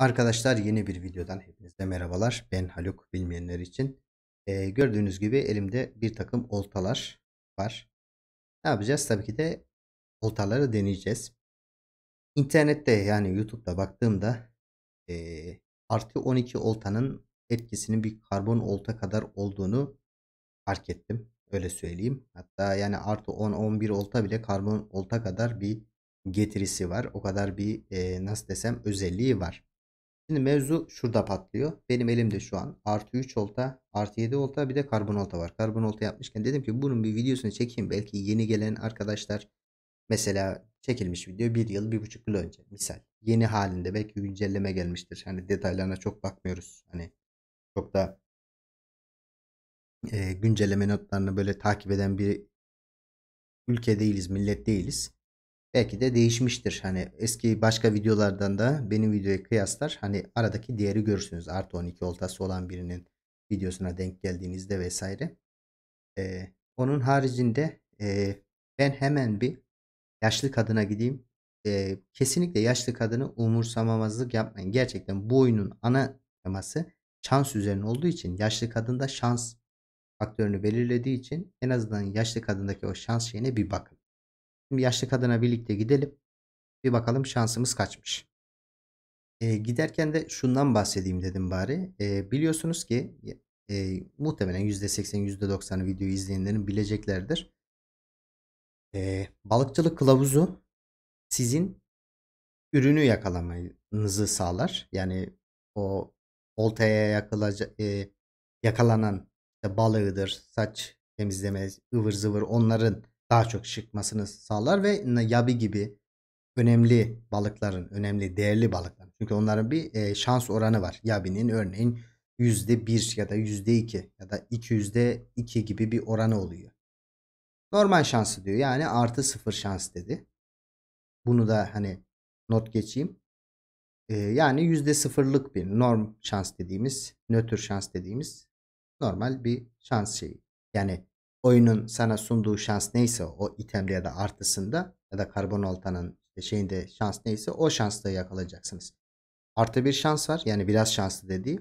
Arkadaşlar yeni bir videodan hepinize merhabalar. Ben Haluk bilmeyenler için. Ee, gördüğünüz gibi elimde bir takım oltalar var. Ne yapacağız? Tabii ki de oltaları deneyeceğiz. İnternette yani YouTube'da baktığımda e, artı 12 oltanın etkisinin bir karbon olta kadar olduğunu fark ettim. Öyle söyleyeyim. Hatta yani artı 10-11 olta bile karbon olta kadar bir getirisi var. O kadar bir e, nasıl desem özelliği var. Şimdi mevzu şurada patlıyor. Benim elimde şu an artı 3 olta, artı 7 olta bir de karbon olta var. Karbon olta yapmışken dedim ki bunun bir videosunu çekeyim. Belki yeni gelen arkadaşlar mesela çekilmiş video bir yıl, bir buçuk yıl önce misal. Yeni halinde belki güncelleme gelmiştir. Hani detaylarına çok bakmıyoruz. Hani çok da e, güncelleme notlarını böyle takip eden bir ülke değiliz, millet değiliz. Belki de değişmiştir. Hani eski başka videolardan da benim videoya kıyaslar hani aradaki değeri görürsünüz. Artı 12 oltası olan birinin videosuna denk geldiğinizde vesaire. Ee, onun haricinde e, ben hemen bir yaşlı kadına gideyim. Ee, kesinlikle yaşlı kadını umursamamazlık yapmayın. Gerçekten bu oyunun ana teması şans üzerine olduğu için yaşlı kadında şans faktörünü belirlediği için en azından yaşlı kadındaki o şans şeyine bir bakın yaşlı kadına birlikte gidelim. Bir bakalım şansımız kaçmış. E, giderken de şundan bahsedeyim dedim bari. E, biliyorsunuz ki e, muhtemelen %80 %90'ı videoyu izleyenlerin bileceklerdir. E, balıkçılık kılavuzu sizin ürünü yakalamanızı sağlar. Yani o oltaya e, yakalanan işte balığıdır, saç temizleme, ıvır zıvır onların daha çok çıkmasını sağlar ve yabi gibi önemli balıkların, önemli değerli balıkların. Çünkü onların bir e, şans oranı var. Yabinin örneğin %1 ya da %2 ya da 2%2 gibi bir oranı oluyor. Normal şansı diyor. Yani artı sıfır şans dedi. Bunu da hani not geçeyim. Ee, yani yüzde sıfırlık bir norm şans dediğimiz, nötr şans dediğimiz normal bir şans şeyi. Yani oyunun sana sunduğu şans neyse o itemde ya da artısında ya da karbon oltanın şeyinde şans neyse o şansla yakalayacaksınız. Artı bir şans var yani biraz şanslı dediği.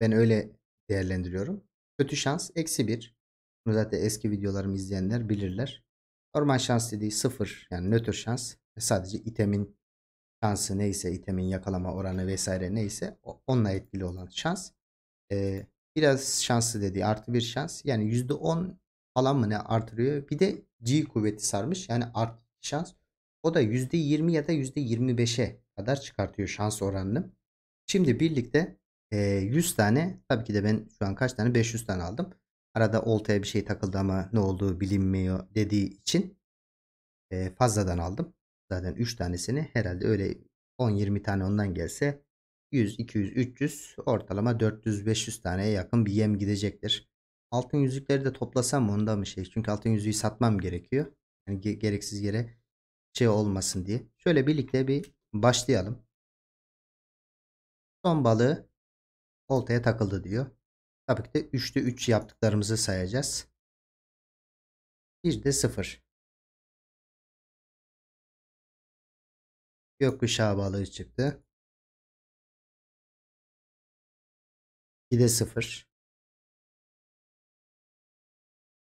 Ben öyle değerlendiriyorum. Kötü şans eksi bir. Bunu zaten eski videolarımı izleyenler bilirler. Normal şans dediği sıfır yani nötr şans. E, sadece itemin şansı neyse itemin yakalama oranı vesaire neyse onunla etkili olan şans. Ee, biraz şanslı dediği artı bir şans yani yüzde on falan mı ne artırıyor. Bir de G kuvveti sarmış yani art şans. O da %20 ya da %25'e kadar çıkartıyor şans oranını. Şimdi birlikte 100 e, tane tabii ki de ben şu an kaç tane 500 tane aldım. Arada oltaya bir şey takıldı ama ne olduğu bilinmiyor dediği için e, fazladan aldım. Zaten 3 tanesini herhalde öyle 10-20 tane ondan gelse 100, 200, 300 ortalama 400-500 taneye yakın bir yem gidecektir. Altın yüzükleri de toplasam mı onda mı şey? Çünkü altın yüzüğü satmam gerekiyor. Yani ge gereksiz yere şey olmasın diye. Şöyle birlikte bir başlayalım. Son balığı oltaya takıldı diyor. Tabii ki de 3'te 3 yaptıklarımızı sayacağız. Bir de 0. Gökkuşağı balığı çıktı. de 0.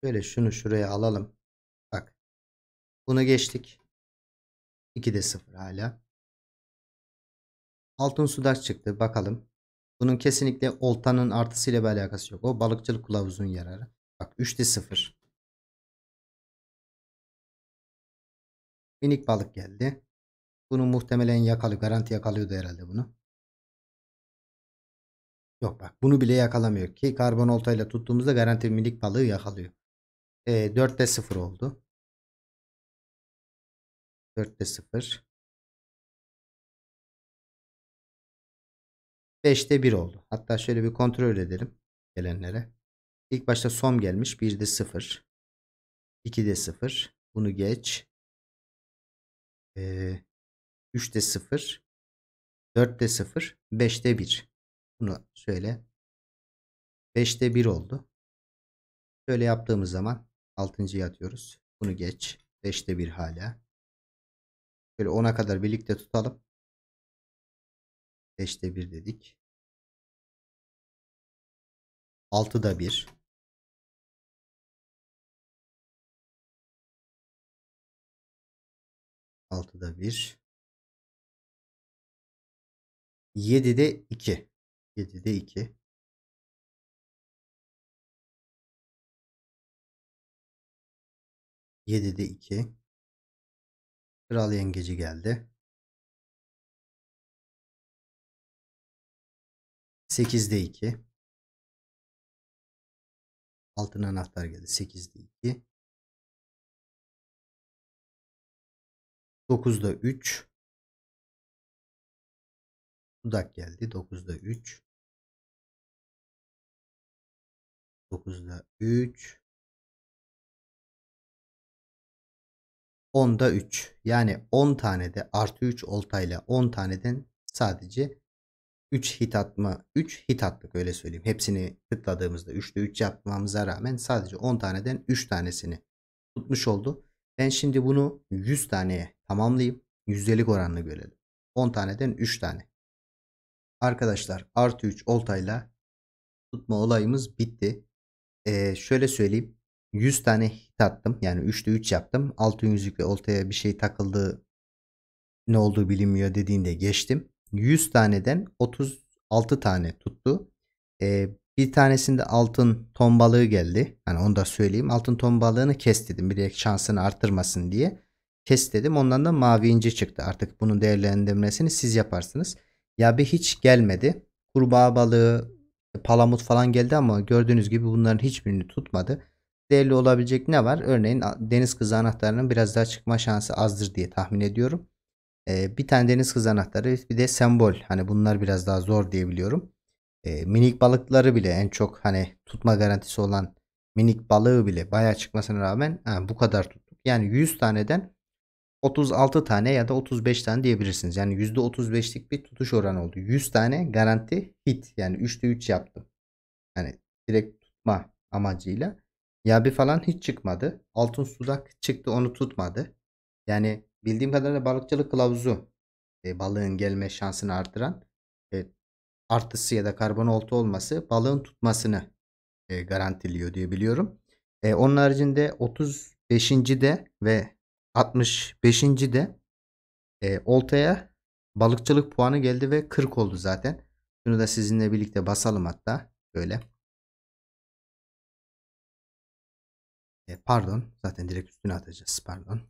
Böyle şunu şuraya alalım. Bak. Bunu geçtik. 2'de 0 hala. Altın sudaş çıktı. Bakalım. Bunun kesinlikle oltanın artısıyla bir alakası yok. O balıkçılık kılavuzun yararı. Bak 3'te 0. Minik balık geldi. Bunu muhtemelen yakalıyor. Garanti yakalıyordu herhalde bunu. Yok bak bunu bile yakalamıyor ki karbon oltayla tuttuğumuzda garanti minik balığı yakalıyor e, 4'te 0 oldu. 4'te 0. 5'te 1 oldu. Hatta şöyle bir kontrol edelim gelenlere. İlk başta som gelmiş. 1'de 0. 2'de 0. Bunu geç. Ee, 3'te 0. 4'te 0. 5'te 1. Bunu şöyle 5'te 1 oldu. Şöyle yaptığımız zaman Altıncıya atıyoruz. Bunu geç. Beşte bir hala. Böyle ona kadar birlikte tutalım. Beşte bir dedik. Altıda bir. Altıda bir. Yedide iki. Yedide iki. 7'de 2. Kral yengeci geldi. 8'de 2. Altın anahtar geldi. 8'de 2. 9'da 3. Dudak geldi. 9'da 3. 9'da 3. 10'da 3. Yani 10 tane de artı 3 oltayla 10 taneden sadece 3 hit atma 3 hit attık öyle söyleyeyim. Hepsini tıkladığımızda 3'te 3 yapmamıza rağmen sadece 10 taneden 3 tanesini tutmuş oldu. Ben şimdi bunu 100 taneye tamamlayayım. Yüzdelik oranını görelim. 10 taneden 3 tane. Arkadaşlar artı 3 oltayla tutma olayımız bitti. Ee, şöyle söyleyeyim. 100 tane hit attım. Yani 3'te 3 yaptım. Altın yüzükle oltaya bir şey takıldı. Ne olduğu bilinmiyor dediğinde geçtim. 100 taneden 36 tane tuttu. Ee, bir tanesinde altın ton balığı geldi. Hani onu da söyleyeyim. Altın ton balığını kes dedim. Bir şansını artırmasın diye. Kes dedim. Ondan da mavi ince çıktı. Artık bunun değerlendirmesini siz yaparsınız. Ya bir hiç gelmedi. Kurbağa balığı, palamut falan geldi ama gördüğünüz gibi bunların hiçbirini tutmadı değerli olabilecek ne var? Örneğin deniz kızı anahtarının biraz daha çıkma şansı azdır diye tahmin ediyorum. Ee, bir tane deniz kızı anahtarı bir de sembol. Hani bunlar biraz daha zor diyebiliyorum. Ee, minik balıkları bile en çok hani tutma garantisi olan minik balığı bile bayağı çıkmasına rağmen ha, bu kadar tuttuk. Yani 100 taneden 36 tane ya da 35 tane diyebilirsiniz. Yani %35'lik bir tutuş oranı oldu. 100 tane garanti hit. Yani 3'te 3 yaptım. Hani direkt tutma amacıyla. Yabi falan hiç çıkmadı. Altın sudak çıktı onu tutmadı. Yani bildiğim kadarıyla balıkçılık kılavuzu e, balığın gelme şansını artıran e, artısı ya da karbon oltu olması balığın tutmasını e, garantiliyor diye biliyorum. E, onun haricinde 35. de ve 65. de e, oltaya balıkçılık puanı geldi ve 40 oldu zaten. Bunu da sizinle birlikte basalım hatta böyle. E, pardon. Zaten direkt üstüne atacağız. Pardon.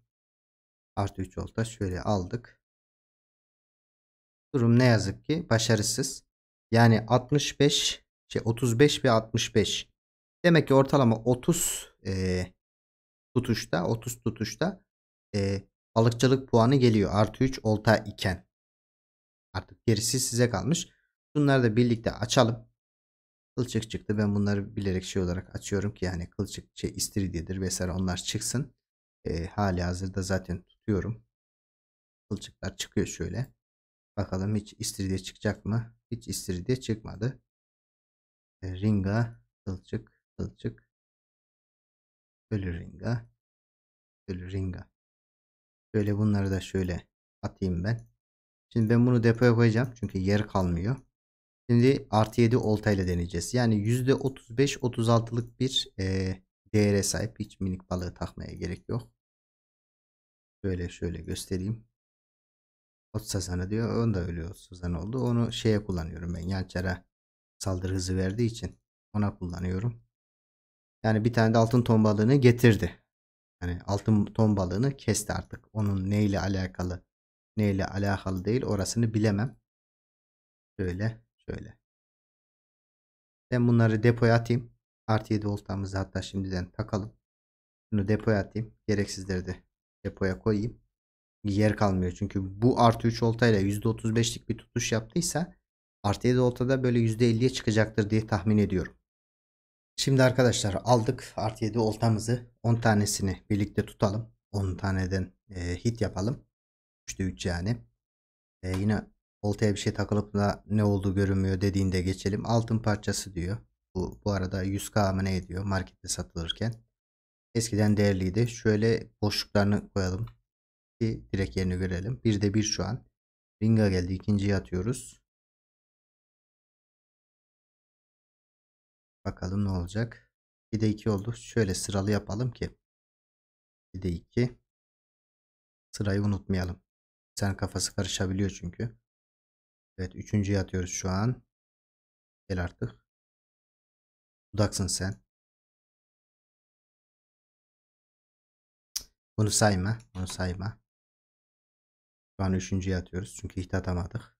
Artı 3 volta şöyle aldık. Durum ne yazık ki başarısız. Yani 65 şey 35 ve 65. Demek ki ortalama 30 e, tutuşta 30 tutuşta e, balıkçılık puanı geliyor. Artı 3 olta iken. Artık gerisi size kalmış. Bunları da birlikte açalım. Kılçık çıktı. Ben bunları bilerek şey olarak açıyorum ki yani kılçık şey istiridyedir vesaire onlar çıksın. E, hali hazırda zaten tutuyorum. Kılçıklar çıkıyor şöyle. Bakalım hiç istiridye çıkacak mı? Hiç istiridye çıkmadı. E, ringa, kılçık, kılçık. Ölü ringa. Ölü ringa. Şöyle bunları da şöyle atayım ben. Şimdi ben bunu depoya koyacağım. Çünkü yer kalmıyor. Şimdi artı 7 oltayla deneyeceğiz. Yani %35-36'lık bir e, değere sahip. Hiç minik balığı takmaya gerek yok. Şöyle şöyle göstereyim. Ot sazanı diyor. Onu da öyle ot sazanı oldu. Onu şeye kullanıyorum ben. Yançara saldırı hızı verdiği için ona kullanıyorum. Yani bir tane de altın ton balığını getirdi. Yani altın ton balığını kesti artık. Onun neyle alakalı neyle alakalı değil orasını bilemem. Şöyle Şöyle. Ben bunları depoya atayım. Artı 7 voltamızı hatta şimdiden takalım. Bunu depoya atayım. Gereksizleri de depoya koyayım. Yer kalmıyor. Çünkü bu artı 3 voltayla %35'lik bir tutuş yaptıysa artı 7 voltada böyle %50'ye çıkacaktır diye tahmin ediyorum. Şimdi arkadaşlar aldık artı 7 oltamızı 10 tanesini birlikte tutalım. 10 taneden e, hit yapalım. 3'te 3 yani. E, yine Oltaya bir şey takılıp da ne olduğu görünmüyor dediğinde geçelim. Altın parçası diyor. Bu, bu arada 100k mı ne ediyor markette satılırken. Eskiden değerliydi. Şöyle boşluklarını koyalım. Ki direkt yerini görelim. Bir de bir şu an. Ringa geldi. İkinciyi atıyoruz. Bakalım ne olacak. Bir de iki oldu. Şöyle sıralı yapalım ki. Bir de iki Sırayı unutmayalım. Sen kafası karışabiliyor çünkü. Evet üçüncü atıyoruz şu an. Gel artık. Budaksın sen. Bunu sayma. Bunu sayma. Şu an üçüncüye atıyoruz. Çünkü hit atamadık.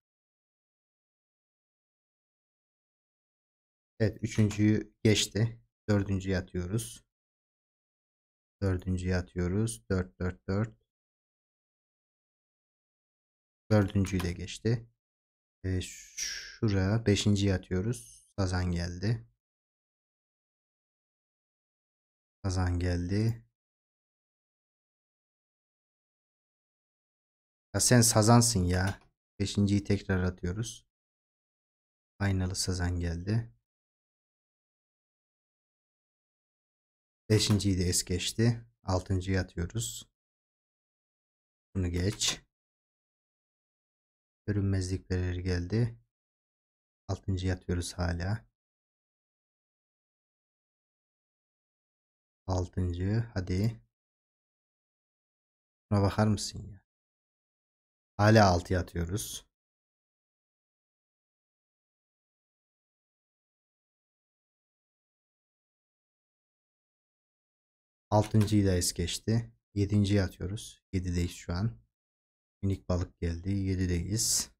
Evet. Üçüncüyü geçti. Dördüncüye atıyoruz. Dördüncüye atıyoruz. Dört dört dört. Dördüncüyü de geçti. E, şuraya 5. atıyoruz. Sazan geldi. Sazan geldi. Ya sen sazansın ya. Beşinciyi tekrar atıyoruz. Aynalı sazan geldi. Beşinciyi de es geçti. Altıncıyı atıyoruz. Bunu geç. Görünmezlik bariyeri geldi. Altıncı yatıyoruz hala. Altıncı. Hadi. Buna bakar mısın ya? Hala altı yatıyoruz. Altıncıyı da es geçti. Yedinciyi atıyoruz. Yedideyiz şu an. Minik balık geldi. 7'deyiz.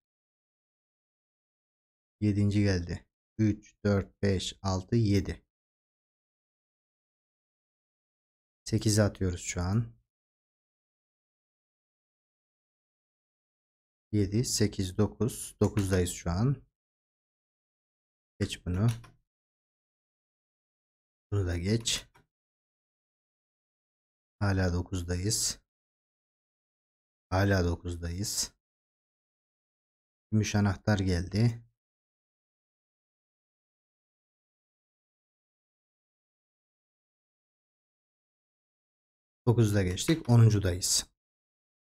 7. geldi. 3, 4, 5, 6, 7. 8'e atıyoruz şu an. 7, 8, 9. 9'dayız şu an. Geç bunu. Bunu da geç. Hala 9'dayız. Hala 9'dayız. Gümüş anahtar geldi. Dokuzda geçtik. Onuncudayız.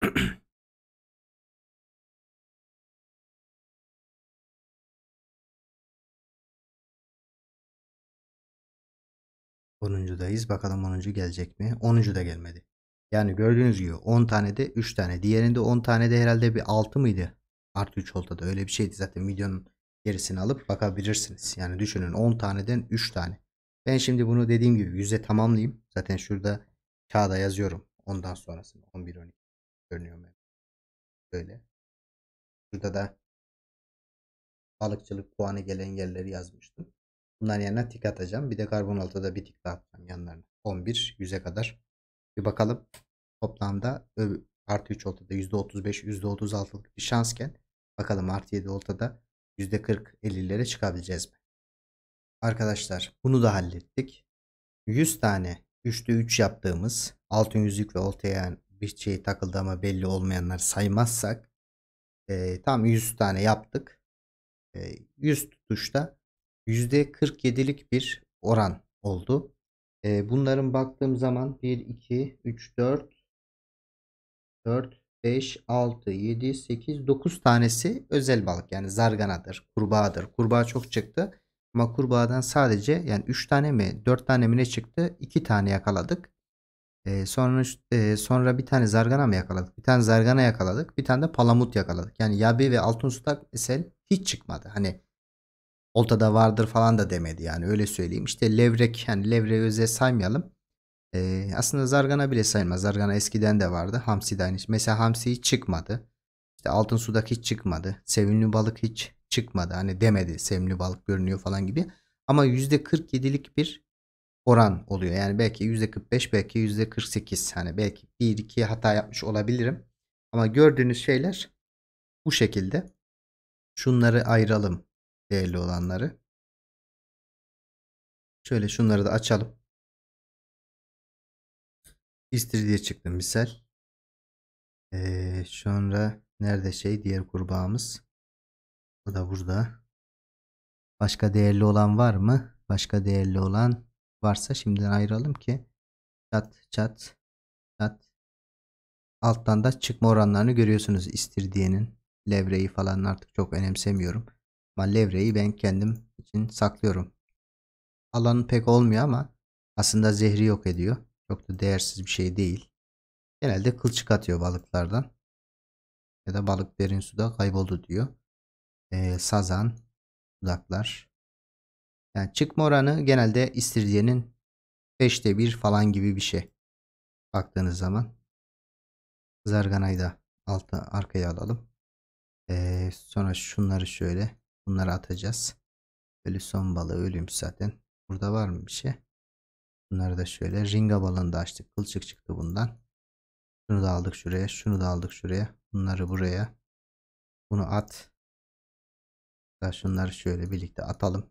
Onuncudayız. Bakalım onuncu gelecek mi? Onuncu da gelmedi. Yani gördüğünüz gibi 10 tane de 3 tane. Diğerinde 10 tane de herhalde bir 6 mıydı? Artı 3 oldu da öyle bir şeydi zaten videonun gerisini alıp bakabilirsiniz. Yani düşünün 10 taneden 3 tane. Ben şimdi bunu dediğim gibi yüze tamamlayayım. Zaten şurada kağıda yazıyorum. Ondan sonrasını 11 12 görünüyor mu? Böyle. Şurada da balıkçılık puanı gelen yerleri yazmıştım. Bunların yanına tik atacağım. Bir de karbon karbonaltıda bir tik daha atacağım yanlarına. 11 100'e kadar bir bakalım toplamda artı 3 oltada %35 %36'lık bir şansken bakalım artı 7 oltada %40-50'lere çıkabileceğiz mi? Arkadaşlar bunu da hallettik. 100 tane 3'te 3 yaptığımız altın yüzük ve oltaya bir şey takıldı ama belli olmayanlar saymazsak e, tam 100 tane yaptık. E, 100 tutuşta %47'lik bir oran oldu. E, bunların baktığım zaman 1, 2, 3, 4, 4, 5, 6, 7, 8, 9 tanesi özel balık. Yani zarganadır, kurbağadır. Kurbağa çok çıktı. Ama kurbağadan sadece yani 3 tane mi 4 tane mi ne çıktı? 2 tane yakaladık. E, sonra e, sonra bir tane zargana mı yakaladık? Bir tane zargana yakaladık. Bir tane de palamut yakaladık. Yani yabi ve altın sudak esel hiç çıkmadı. Hani oltada vardır falan da demedi yani öyle söyleyeyim. İşte levrek yani levreyi öze saymayalım. Ee, aslında zargana bile sayılmaz. Zargana eskiden de vardı. Hamsi de aynı. Şey. Mesela hamsi hiç çıkmadı. İşte altın sudak hiç çıkmadı. Sevimli balık hiç çıkmadı. Hani demedi sevimli balık görünüyor falan gibi. Ama %47'lik bir oran oluyor. Yani belki %45 belki %48 hani belki 1 iki hata yapmış olabilirim. Ama gördüğünüz şeyler bu şekilde. Şunları ayıralım değerli olanları. Şöyle şunları da açalım. İstiridye çıktı misal. Ee, sonra nerede şey diğer kurbağamız? O da burada. Başka değerli olan var mı? Başka değerli olan varsa şimdiden ayıralım ki çat çat çat alttan da çıkma oranlarını görüyorsunuz istirdiyenin levreyi falan artık çok önemsemiyorum. Ama ben kendim için saklıyorum. Alanı pek olmuyor ama aslında zehri yok ediyor. Çok da değersiz bir şey değil. Genelde kılçık atıyor balıklardan. Ya da balık derin suda kayboldu diyor. Ee, sazan, uzaklar. Yani çıkma oranı genelde istirdiyenin 5'te 1 falan gibi bir şey. Baktığınız zaman. Zarganayı da alta, arkaya alalım. Ee, sonra şunları şöyle Bunları atacağız. Ölü son balığı ölüymüş zaten. Burada var mı bir şey? Bunları da şöyle ringa balığını da açtık. Kılçık çıktı bundan. Şunu da aldık şuraya. Şunu da aldık şuraya. Bunları buraya. Bunu at. Daha şunları şöyle birlikte atalım.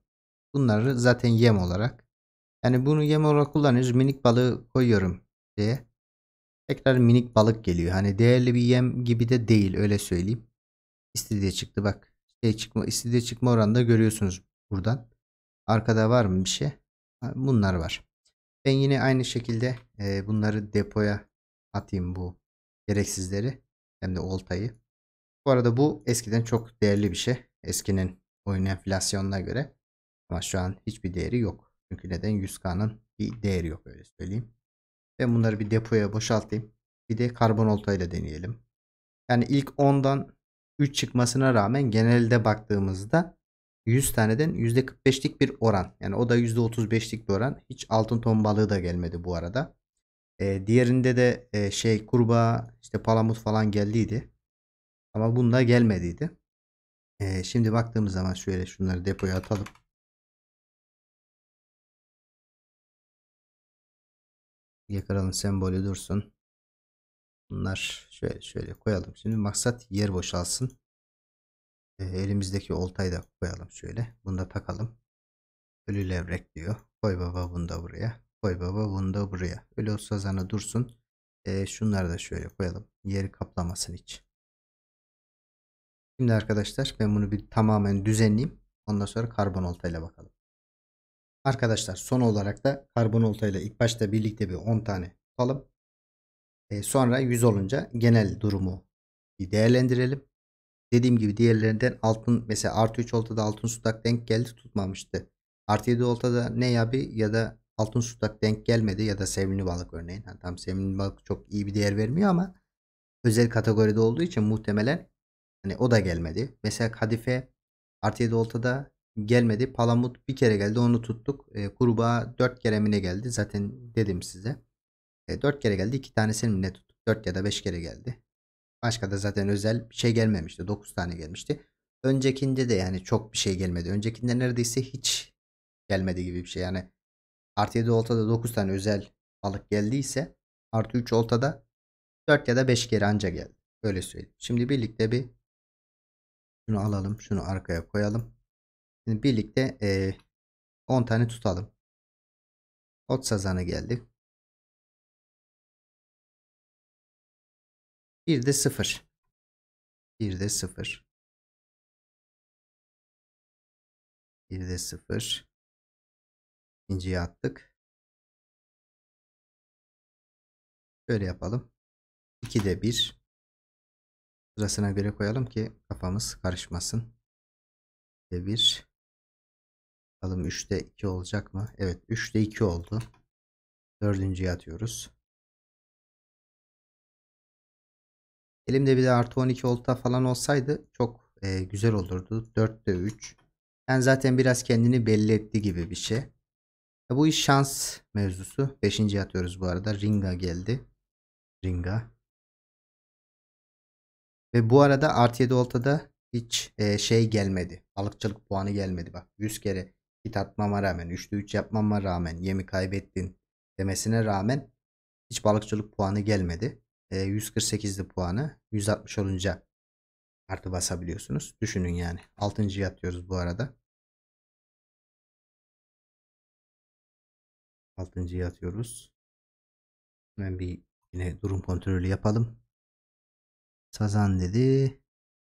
Bunları zaten yem olarak. Yani bunu yem olarak kullanıyoruz. Minik balığı koyuyorum diye. Tekrar minik balık geliyor. Hani değerli bir yem gibi de değil öyle söyleyeyim. İstediği çıktı bak şey çıkma istediği çıkma oranında görüyorsunuz buradan. Arkada var mı bir şey? Bunlar var. Ben yine aynı şekilde e, bunları depoya atayım bu gereksizleri hem de oltayı. Bu arada bu eskiden çok değerli bir şey. Eskinin oyun enflasyonuna göre. Ama şu an hiçbir değeri yok. Çünkü neden 100K'nın bir değeri yok öyle söyleyeyim. Ben bunları bir depoya boşaltayım. Bir de karbon oltayla deneyelim. Yani ilk 10'dan 3 çıkmasına rağmen genelde baktığımızda 100 taneden %45'lik bir oran. Yani o da %35'lik bir oran. Hiç altın ton balığı da gelmedi bu arada. Ee, diğerinde de e, şey kurbağa işte palamut falan geldiydi. Ama bunda gelmediydi. Ee, şimdi baktığımız zaman şöyle şunları depoya atalım. yakaralım sembolü dursun. Bunlar şöyle şöyle koyalım. Şimdi maksat yer boşalsın. Ee, elimizdeki oltayı da koyalım şöyle. Bunu da takalım. Ölü levrek diyor. Koy baba bunu da buraya. Koy baba bunu da buraya. Ölü sazanı dursun. E, şunları da şöyle koyalım. Yeri kaplamasın hiç. Şimdi arkadaşlar ben bunu bir tamamen düzenleyeyim. Ondan sonra karbon oltayla bakalım. Arkadaşlar son olarak da karbon oltayla ilk başta birlikte bir 10 tane tutalım sonra 100 olunca genel durumu bir değerlendirelim. Dediğim gibi diğerlerinden altın mesela artı 3 oltada altın sutak denk geldi tutmamıştı. Artı 7 oltada ne yabi ya da altın sutak denk gelmedi ya da sevimli balık örneğin. Yani tam sevimli balık çok iyi bir değer vermiyor ama özel kategoride olduğu için muhtemelen hani o da gelmedi. Mesela kadife artı 7 oltada gelmedi. Palamut bir kere geldi onu tuttuk. E, kurbağa 4 kere mine geldi. Zaten dedim size. E, 4 kere geldi. 2 tanesini mi ne tuttuk? 4 ya da 5 kere geldi. Başka da zaten özel bir şey gelmemişti. 9 tane gelmişti. Öncekinde de yani çok bir şey gelmedi. Öncekinde neredeyse hiç gelmedi gibi bir şey. Yani artı 7 oltada 9 tane özel balık geldiyse artı 3 oltada 4 ya da 5 kere anca geldi. Öyle söyleyeyim. Şimdi birlikte bir şunu alalım. Şunu arkaya koyalım. Şimdi birlikte e, 10 tane tutalım. Ot sazanı geldi. Bir de sıfır, Bir de sıfır, Bir de sıfır. İkinciye attık. Böyle yapalım. İki de bir. Sırasına göre koyalım ki kafamız karışmasın. 2 de 1. Bakalım 3'te 2 olacak mı? Evet üçte iki oldu. Dördüncüye atıyoruz. Elimde bir de artı 12 olta falan olsaydı çok e, güzel olurdu. 4'te 3. Yani zaten biraz kendini belli etti gibi bir şey. E, bu iş şans mevzusu. 5. atıyoruz bu arada. Ringa geldi. Ringa. Ve bu arada artı 7 oltada hiç e, şey gelmedi. Balıkçılık puanı gelmedi. Bak 100 kere hit atmama rağmen 3'te 3 yapmama rağmen yemi kaybettin demesine rağmen hiç balıkçılık puanı gelmedi e, 148'di puanı. 160 olunca artı basabiliyorsunuz. Düşünün yani. 6. yatıyoruz bu arada. 6. yatıyoruz. Hemen bir yine durum kontrolü yapalım. Sazan dedi.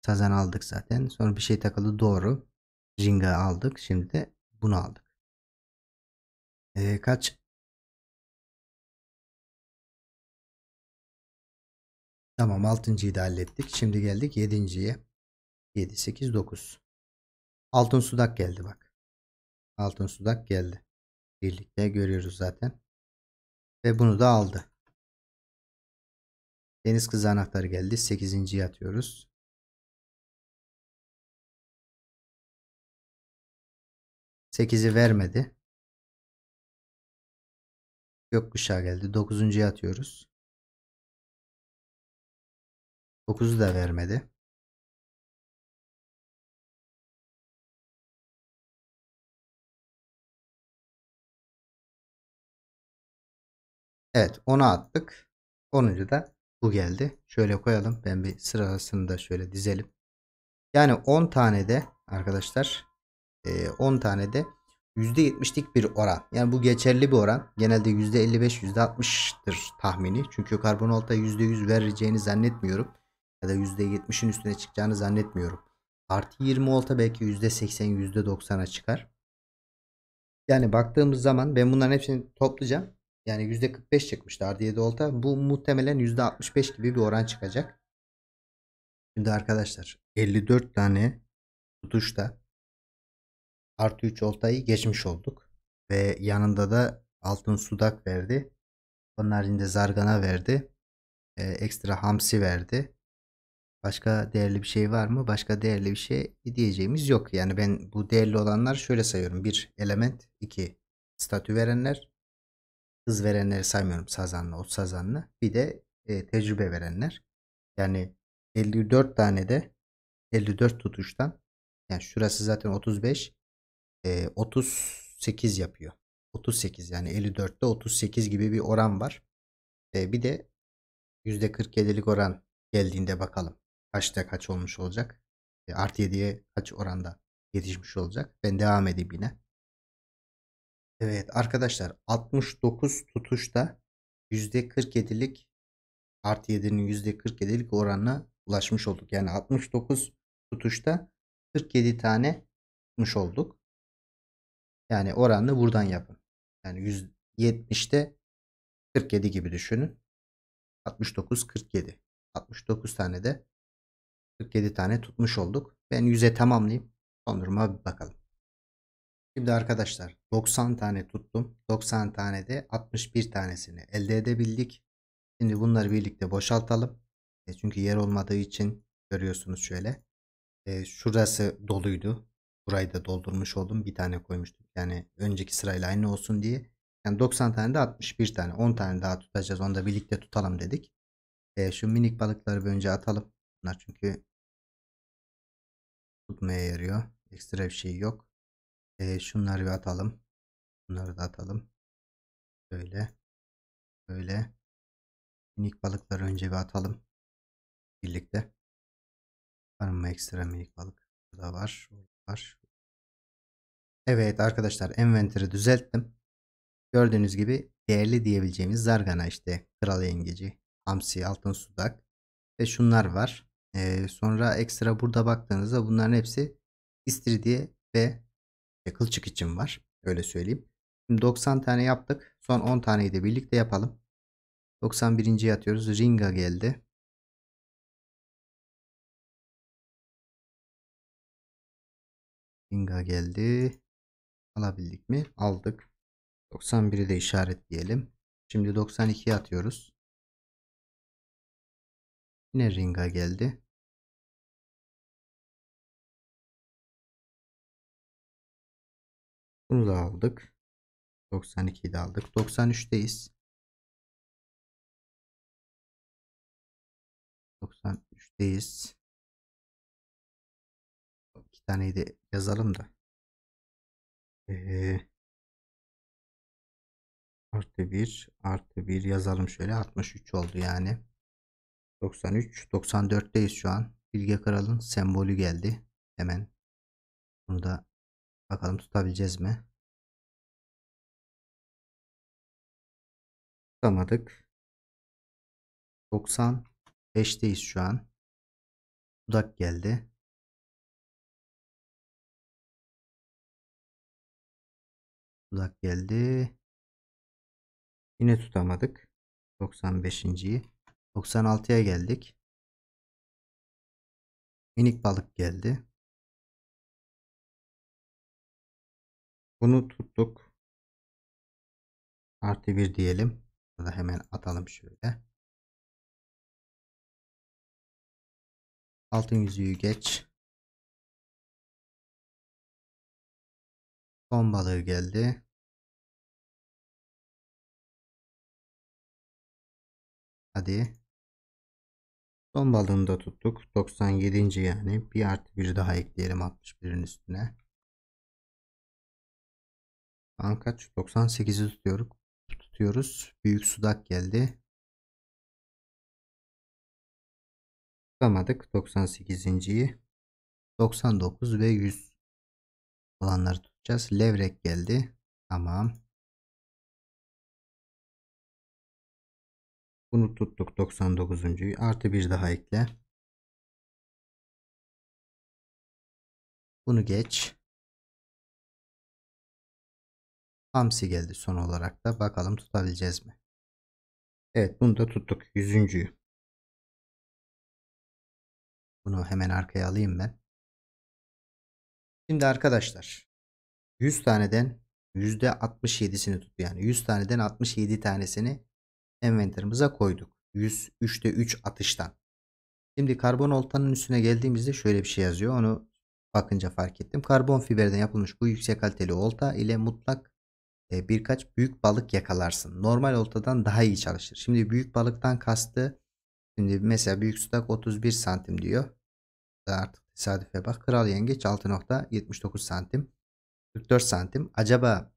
Sazan aldık zaten. Sonra bir şey takıldı. Doğru. Jinga aldık. Şimdi de bunu aldık. E, kaç Tamam 6.yı da hallettik. Şimdi geldik 7.ye. 7, 8, 9. Altın sudak geldi bak. Altın sudak geldi. Birlikte görüyoruz zaten. Ve bunu da aldı. Deniz kızı anahtarı geldi. 8.yi atıyoruz. Sekizi vermedi. Gökkuşağı geldi. Dokuzuncuya atıyoruz dokuzu da vermedi Evet 10'a attık. 10. da bu geldi. Şöyle koyalım. Ben bir sırasını da şöyle dizelim. Yani 10 tane de arkadaşlar 10 e, tane de %70'lik bir oran. Yani bu geçerli bir oran. Genelde %55 %60'tır tahmini. Çünkü karbonolta %100 vereceğini zannetmiyorum ya da %70'in üstüne çıkacağını zannetmiyorum. Artı 20 olta belki %80 %90'a çıkar. Yani baktığımız zaman ben bunların hepsini toplayacağım. Yani %45 çıkmıştı artı 7 olta. Bu muhtemelen %65 gibi bir oran çıkacak. Şimdi arkadaşlar 54 tane tutuşta artı 3 oltayı geçmiş olduk. Ve yanında da altın sudak verdi. Onun haricinde zargana verdi. Ee, ekstra hamsi verdi. Başka değerli bir şey var mı? Başka değerli bir şey diyeceğimiz yok. Yani ben bu değerli olanlar şöyle sayıyorum. bir element, iki statü verenler, hız verenleri saymıyorum sazanlı, ot sazanlı. Bir de e, tecrübe verenler. Yani 54 tane de 54 tutuştan yani şurası zaten 35 e, 38 yapıyor. 38 yani 54'te 38 gibi bir oran var. E, bir de %47'lik oran geldiğinde bakalım kaçta kaç olmuş olacak? E, artı 7'ye kaç oranda yetişmiş olacak? Ben devam edeyim yine. Evet arkadaşlar 69 tutuşta %47'lik artı 7'nin %47'lik oranına ulaşmış olduk. Yani 69 tutuşta 47 tane tutmuş olduk. Yani oranını buradan yapın. Yani 170'te 47 gibi düşünün. 69 47. 69 tane de 47 tane tutmuş olduk. Ben 100'e tamamlayayım. Son duruma bir bakalım. Şimdi arkadaşlar 90 tane tuttum. 90 tane de 61 tanesini elde edebildik. Şimdi bunları birlikte boşaltalım. E çünkü yer olmadığı için görüyorsunuz şöyle. E, şurası doluydu. Burayı da doldurmuş oldum. Bir tane koymuştum. Yani önceki sırayla aynı olsun diye. Yani 90 tane de 61 tane. 10 tane daha tutacağız. Onu da birlikte tutalım dedik. E, şu minik balıkları önce atalım. Bunlar çünkü tutmaya yarıyor. Ekstra bir şey yok. E, şunları bir atalım. Bunları da atalım. Böyle. Böyle. Minik balıkları önce bir atalım. Birlikte. Var mı ekstra minik balık? Burada var. var. Evet arkadaşlar envanteri düzelttim. Gördüğünüz gibi değerli diyebileceğimiz zargana işte kral yengeci, hamsi, altın sudak ve şunlar var. E, sonra ekstra burada baktığınızda bunların hepsi istiridye ve e, kılçık için var. Öyle söyleyeyim. Şimdi 90 tane yaptık. Son 10 taneyi de birlikte yapalım. 91. atıyoruz. Ringa geldi. Ringa geldi. Alabildik mi? Aldık. 91'i de işaretleyelim. Şimdi 92'ye atıyoruz. Yine ringa geldi. Bunu da aldık. 92'yi de aldık. 93'teyiz. 93'teyiz. İki taneyi de yazalım da. Ee, artı 1 artı 1 yazalım şöyle 63 oldu yani. 93, 94'teyiz şu an. Bilge Kral'ın sembolü geldi. Hemen bunu da bakalım tutabileceğiz mi? Tutamadık. 95'teyiz şu an. Dudak geldi. Dudak geldi. Yine tutamadık. 95'inciyi. 96'ya geldik. Minik balık geldi. Bunu tuttuk. Artı bir diyelim. Bunu hemen atalım şöyle. Altın yüzüğü geç. Son balığı geldi. Hadi. Son balığını da tuttuk. 97. yani bir artı bir daha ekleyelim 61'in üstüne. An kaç? 98'i tutuyoruz. tutuyoruz. Büyük sudak geldi. Tutamadık 98.yi. 99 ve 100 olanları tutacağız. Levrek geldi. Tamam. Bunu tuttuk 99. Artı bir daha ekle. Bunu geç. Hamsi geldi son olarak da. Bakalım tutabileceğiz mi? Evet bunu da tuttuk. 100. Bunu hemen arkaya alayım ben. Şimdi arkadaşlar 100 taneden %67'sini tut. Yani 100 taneden 67 tanesini envanterimize koyduk. 100 3'te 3 atıştan. Şimdi karbon oltanın üstüne geldiğimizde şöyle bir şey yazıyor. Onu bakınca fark ettim. Karbon fiberden yapılmış bu yüksek kaliteli olta ile mutlak e, birkaç büyük balık yakalarsın. Normal oltadan daha iyi çalışır. Şimdi büyük balıktan kastı şimdi mesela büyük sudak 31 santim diyor. Artık tesadüfe bak. Kral yengeç 6.79 santim. 44 santim. Acaba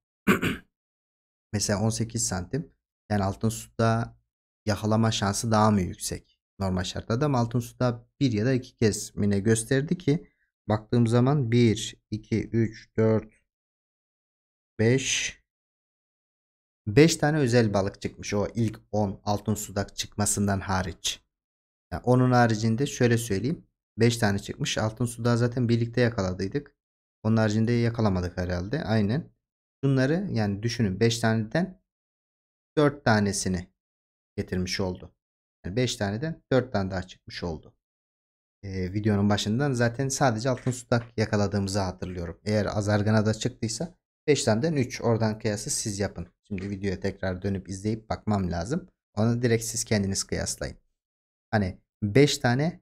mesela 18 santim. Yani altın suda yakalama şansı daha mı yüksek? Normal şartlarda adam altın suda bir ya da iki kez mine gösterdi ki baktığım zaman 1, 2, 3, 4, 5 5 tane özel balık çıkmış o ilk 10 altın suda çıkmasından hariç. Yani onun haricinde şöyle söyleyeyim. 5 tane çıkmış. Altın suda zaten birlikte yakaladıydık. Onun haricinde yakalamadık herhalde. Aynen. Bunları yani düşünün 5 taneden 4 tanesini getirmiş oldu. Yani 5 taneden 4 tane daha çıkmış oldu. Ee, videonun başından zaten sadece altın sudak yakaladığımızı hatırlıyorum. Eğer azargana da çıktıysa 5 taneden 3. Oradan kıyası siz yapın. Şimdi videoya tekrar dönüp izleyip bakmam lazım. Onu direkt siz kendiniz kıyaslayın. Hani 5 tane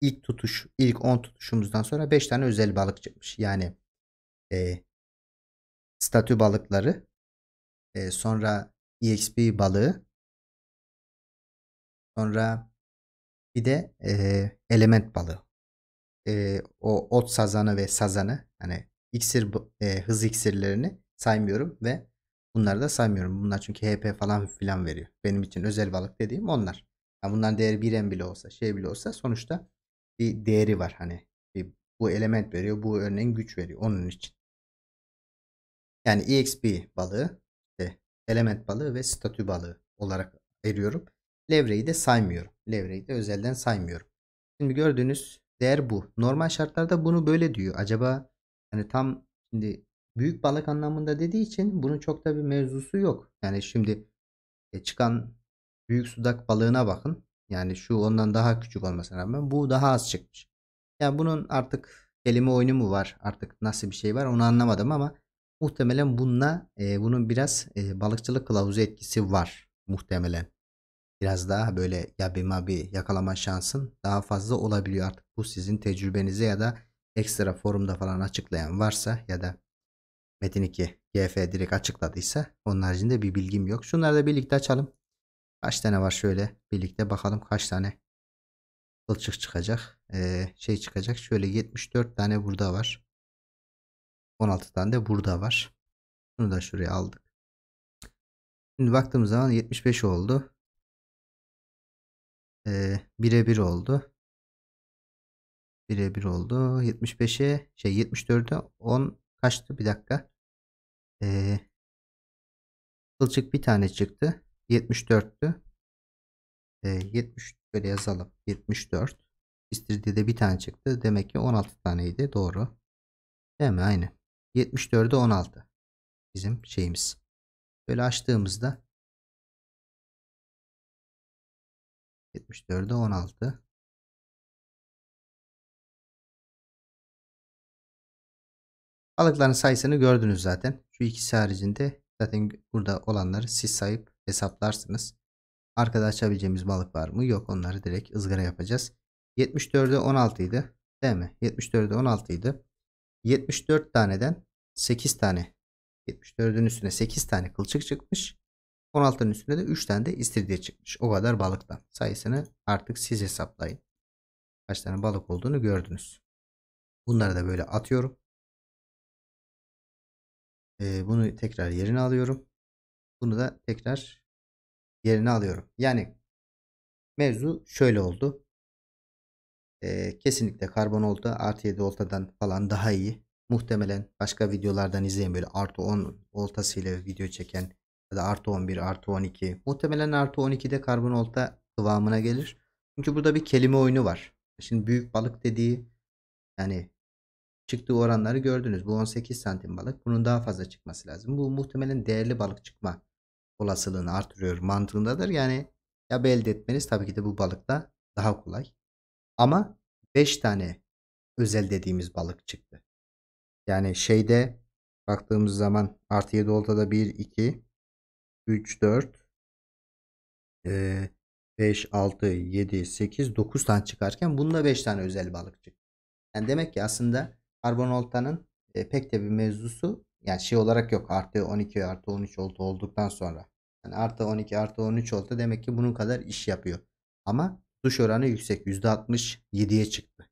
ilk tutuş, ilk 10 tutuşumuzdan sonra 5 tane özel balık çıkmış. Yani e, statü balıkları, e, sonra exp balığı. Sonra bir de e, element balığı. E, o ot sazanı ve sazanı hani iksir e, hız iksirlerini saymıyorum ve bunları da saymıyorum. Bunlar çünkü HP falan filan veriyor. Benim için özel balık dediğim onlar. Yani bunların değeri 1M bile olsa şey bile olsa sonuçta bir değeri var hani. Bir, bu element veriyor. Bu örneğin güç veriyor onun için. Yani EXP balığı element balığı ve statü balığı olarak veriyorum. Levreyi de saymıyorum. Levreyi de özelden saymıyorum. Şimdi gördüğünüz değer bu. Normal şartlarda bunu böyle diyor. Acaba hani tam şimdi büyük balık anlamında dediği için bunun çok da bir mevzusu yok. Yani şimdi e, çıkan büyük sudak balığına bakın. Yani şu ondan daha küçük olmasına rağmen bu daha az çıkmış. Yani bunun artık kelime oyunu mu var artık nasıl bir şey var onu anlamadım ama Muhtemelen bununla e, bunun biraz e, balıkçılık kılavuzu etkisi var muhtemelen. Biraz daha böyle yabi mabi yakalama şansın daha fazla olabiliyor artık. Bu sizin tecrübenize ya da ekstra forumda falan açıklayan varsa ya da Metin 2 GF direkt açıkladıysa onun haricinde bir bilgim yok. Şunları da birlikte açalım. Kaç tane var şöyle birlikte bakalım kaç tane kılçık çıkacak. Ee, şey çıkacak. Şöyle 74 tane burada var. 16 tane de burada var. Bunu da şuraya aldık. Şimdi baktığımız zaman 75 oldu. Ee, birebir oldu. Birebir oldu. 75'e şey 74'e 10 kaçtı bir dakika. Ee, kılçık bir tane çıktı. 74'tü. Ee, 70 böyle yazalım. 74. İstiridye'de bir tane çıktı. Demek ki 16 taneydi. Doğru. Değil mi? Aynı. 74'e 16 bizim şeyimiz. Böyle açtığımızda 74'e 16 Balıkların sayısını gördünüz zaten. Şu ikisi haricinde zaten burada olanları siz sayıp hesaplarsınız. Arkada açabileceğimiz balık var mı? Yok onları direkt ızgara yapacağız. 74'e 16 idi. Değil mi? 74'e 16 idi. 74 taneden 8 tane 74'ün üstüne 8 tane kılçık çıkmış. 16'nın üstüne de 3 tane de istiridye çıkmış. O kadar balıktan. Sayısını artık siz hesaplayın. Kaç tane balık olduğunu gördünüz. Bunları da böyle atıyorum. Ee, bunu tekrar yerine alıyorum. Bunu da tekrar yerine alıyorum. Yani mevzu şöyle oldu e, kesinlikle karbon olta artı 7 oltadan falan daha iyi. Muhtemelen başka videolardan izleyin böyle artı 10 oltasıyla video çeken ya da artı 11 artı 12. Muhtemelen artı 12'de karbon olta kıvamına gelir. Çünkü burada bir kelime oyunu var. Şimdi büyük balık dediği yani çıktığı oranları gördünüz. Bu 18 santim balık. Bunun daha fazla çıkması lazım. Bu muhtemelen değerli balık çıkma olasılığını artırıyor mantığındadır. Yani ya elde etmeniz tabii ki de bu balıkta daha kolay. Ama 5 tane özel dediğimiz balık çıktı. Yani şeyde baktığımız zaman artı 7 oltada 1, 2, 3, 4, 5, 6, 7, 8, 9 tane çıkarken bunda 5 tane özel balık çıktı. Yani demek ki aslında karbon oltanın pek de bir mevzusu yani şey olarak yok artı 12 artı 13 olta olduktan sonra. Yani artı 12 artı 13 olta demek ki bunun kadar iş yapıyor. Ama suç oranı yüksek. %67'ye çıktı.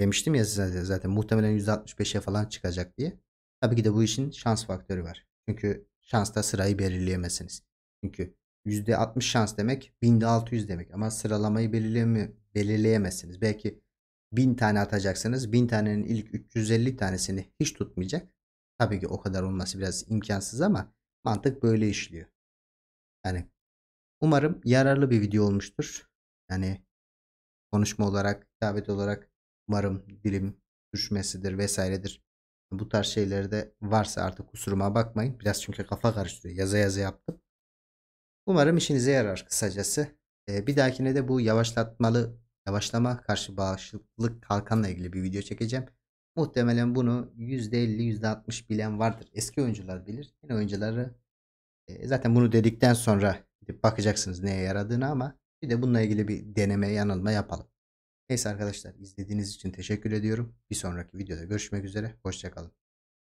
Demiştim ya size zaten muhtemelen %65'e falan çıkacak diye. Tabii ki de bu işin şans faktörü var. Çünkü şansta sırayı belirleyemezsiniz. Çünkü %60 şans demek 1600 demek ama sıralamayı belirleyeme, belirleyemezsiniz. Belki 1000 tane atacaksınız. 1000 tanenin ilk 350 tanesini hiç tutmayacak. Tabii ki o kadar olması biraz imkansız ama mantık böyle işliyor. Yani umarım yararlı bir video olmuştur. Yani konuşma olarak, hitabet olarak varım, dilim düşmesidir vesairedir. Bu tarz şeyleri de varsa artık kusuruma bakmayın. Biraz çünkü kafa karıştırıyor. Yaza yaza yaptım. Umarım işinize yarar kısacası. Ee, bir dahakine de bu yavaşlatmalı yavaşlama karşı bağışıklık kalkanla ilgili bir video çekeceğim. Muhtemelen bunu %50 %60 bilen vardır. Eski oyuncular bilir. Yeni oyuncuları e, zaten bunu dedikten sonra gidip bakacaksınız neye yaradığını ama bir de bununla ilgili bir deneme yanılma yapalım. Neyse arkadaşlar izlediğiniz için teşekkür ediyorum. Bir sonraki videoda görüşmek üzere. Hoşçakalın.